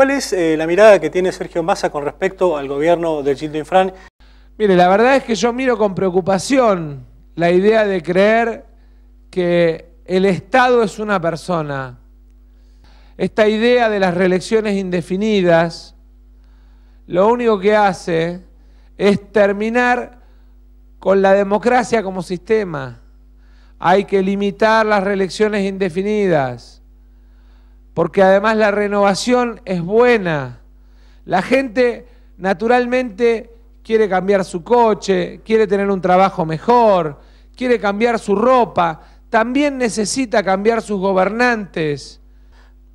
¿Cuál es eh, la mirada que tiene Sergio Massa con respecto al gobierno de Gildo Infran? Mire, la verdad es que yo miro con preocupación la idea de creer que el Estado es una persona. Esta idea de las reelecciones indefinidas lo único que hace es terminar con la democracia como sistema. Hay que limitar las reelecciones indefinidas porque además la renovación es buena. La gente naturalmente quiere cambiar su coche, quiere tener un trabajo mejor, quiere cambiar su ropa, también necesita cambiar sus gobernantes.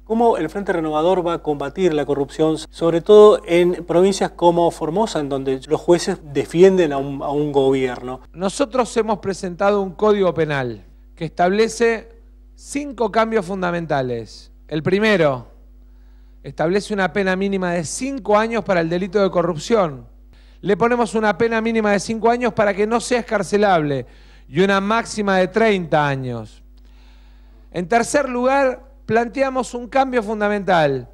¿Cómo el Frente Renovador va a combatir la corrupción, sobre todo en provincias como Formosa, en donde los jueces defienden a un, gobierno? Nosotros hemos presentado un código penal que establece cinco cambios fundamentales el primero, establece una pena mínima de cinco años para el delito de corrupción. Le ponemos una pena mínima de cinco años para que no sea escarcelable y una máxima de 30 años. En tercer lugar, planteamos un cambio fundamental.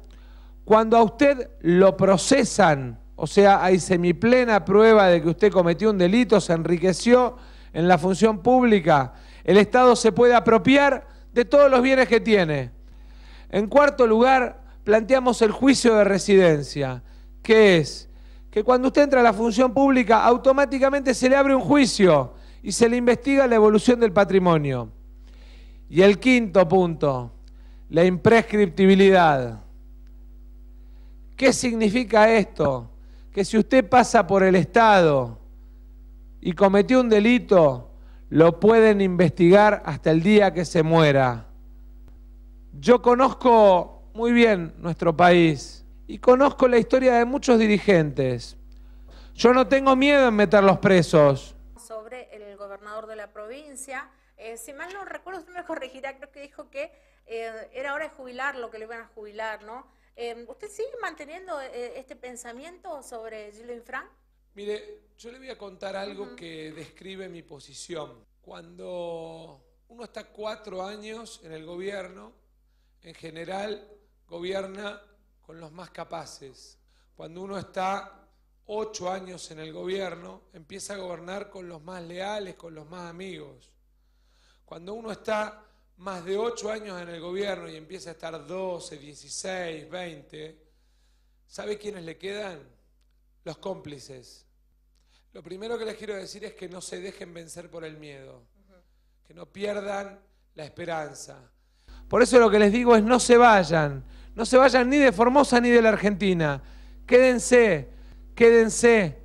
Cuando a usted lo procesan, o sea, hay semiplena prueba de que usted cometió un delito, se enriqueció en la función pública, el Estado se puede apropiar de todos los bienes que tiene en cuarto lugar, planteamos el juicio de residencia, que es que cuando usted entra a la función pública automáticamente se le abre un juicio y se le investiga la evolución del patrimonio. Y el quinto punto, la imprescriptibilidad. ¿Qué significa esto? Que si usted pasa por el Estado y cometió un delito, lo pueden investigar hasta el día que se muera. Yo conozco muy bien nuestro país y conozco la historia de muchos dirigentes. Yo no tengo miedo en meterlos presos. Sobre el gobernador de la provincia, eh, si mal no recuerdo, usted me corregirá, creo que dijo que eh, era hora de jubilar lo que le iban a jubilar, ¿no? Eh, ¿Usted sigue manteniendo este pensamiento sobre Gilles Frank? Mire, yo le voy a contar algo que describe mi posición. Cuando uno está cuatro años en el gobierno, en general gobierna con los más capaces. Cuando uno está ocho años en el gobierno, empieza a gobernar con los más leales, con los más amigos. Cuando uno está más de ocho años en el gobierno y empieza a estar 12, 16, 20, ¿sabe quiénes le quedan? Los cómplices. Lo primero que les quiero decir es que no se dejen vencer por el miedo, que no pierdan la esperanza, por eso lo que les digo es no se vayan, no se vayan ni de Formosa ni de la Argentina. Quédense, quédense.